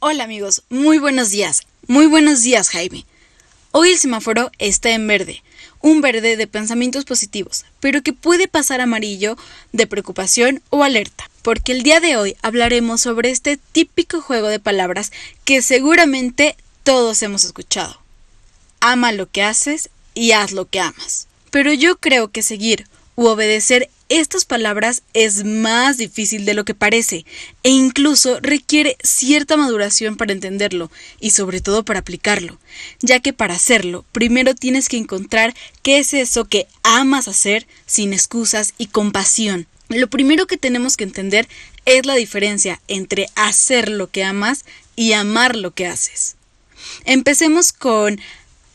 Hola amigos, muy buenos días. Muy buenos días Jaime. Hoy el semáforo está en verde, un verde de pensamientos positivos, pero que puede pasar amarillo de preocupación o alerta, porque el día de hoy hablaremos sobre este típico juego de palabras que seguramente todos hemos escuchado. Ama lo que haces y haz lo que amas. Pero yo creo que seguir u obedecer estas palabras es más difícil de lo que parece e incluso requiere cierta maduración para entenderlo y sobre todo para aplicarlo, ya que para hacerlo primero tienes que encontrar qué es eso que amas hacer sin excusas y con pasión. Lo primero que tenemos que entender es la diferencia entre hacer lo que amas y amar lo que haces. Empecemos con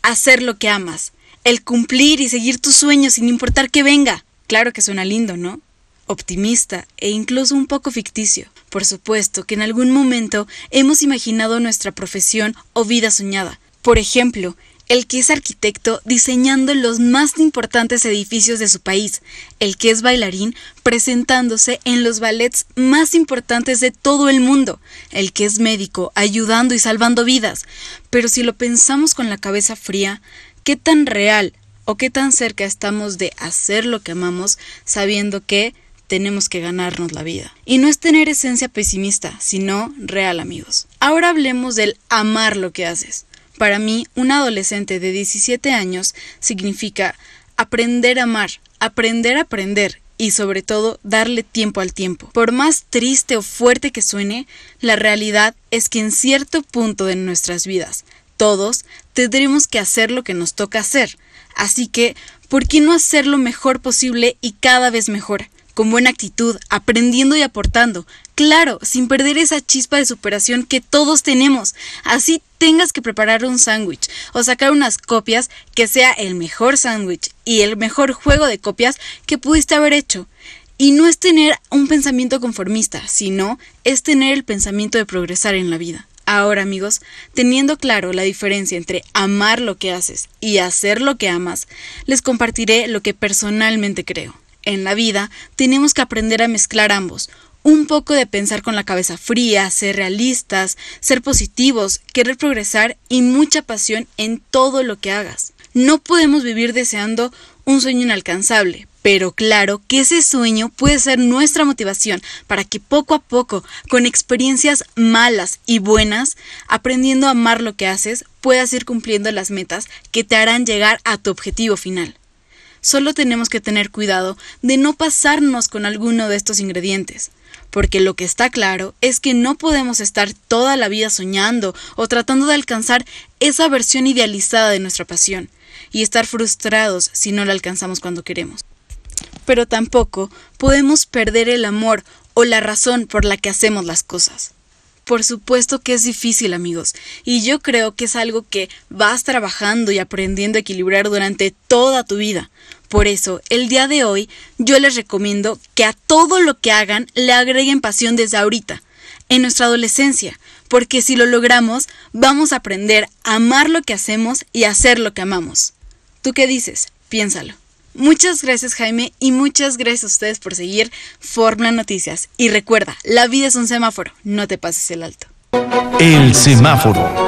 hacer lo que amas, el cumplir y seguir tus sueños sin importar que venga. Claro que suena lindo, ¿no? Optimista e incluso un poco ficticio. Por supuesto que en algún momento hemos imaginado nuestra profesión o vida soñada. Por ejemplo, el que es arquitecto diseñando los más importantes edificios de su país, el que es bailarín presentándose en los ballets más importantes de todo el mundo, el que es médico ayudando y salvando vidas. Pero si lo pensamos con la cabeza fría, ¿qué tan real o qué tan cerca estamos de hacer lo que amamos sabiendo que tenemos que ganarnos la vida. Y no es tener esencia pesimista, sino real amigos. Ahora hablemos del amar lo que haces. Para mí, un adolescente de 17 años significa aprender a amar, aprender a aprender y sobre todo darle tiempo al tiempo. Por más triste o fuerte que suene, la realidad es que en cierto punto de nuestras vidas, todos tendremos que hacer lo que nos toca hacer, Así que, ¿por qué no hacer lo mejor posible y cada vez mejor? Con buena actitud, aprendiendo y aportando. Claro, sin perder esa chispa de superación que todos tenemos. Así tengas que preparar un sándwich o sacar unas copias que sea el mejor sándwich y el mejor juego de copias que pudiste haber hecho. Y no es tener un pensamiento conformista, sino es tener el pensamiento de progresar en la vida. Ahora amigos, teniendo claro la diferencia entre amar lo que haces y hacer lo que amas, les compartiré lo que personalmente creo. En la vida tenemos que aprender a mezclar ambos, un poco de pensar con la cabeza fría, ser realistas, ser positivos, querer progresar y mucha pasión en todo lo que hagas. No podemos vivir deseando un sueño inalcanzable, pero claro que ese sueño puede ser nuestra motivación para que poco a poco, con experiencias malas y buenas, aprendiendo a amar lo que haces, puedas ir cumpliendo las metas que te harán llegar a tu objetivo final. Solo tenemos que tener cuidado de no pasarnos con alguno de estos ingredientes, porque lo que está claro es que no podemos estar toda la vida soñando o tratando de alcanzar esa versión idealizada de nuestra pasión y estar frustrados si no la alcanzamos cuando queremos pero tampoco podemos perder el amor o la razón por la que hacemos las cosas. Por supuesto que es difícil, amigos, y yo creo que es algo que vas trabajando y aprendiendo a equilibrar durante toda tu vida. Por eso, el día de hoy yo les recomiendo que a todo lo que hagan le agreguen pasión desde ahorita, en nuestra adolescencia, porque si lo logramos, vamos a aprender a amar lo que hacemos y hacer lo que amamos. ¿Tú qué dices? Piénsalo. Muchas gracias Jaime y muchas gracias a ustedes por seguir Formula Noticias. Y recuerda, la vida es un semáforo, no te pases el alto. El semáforo.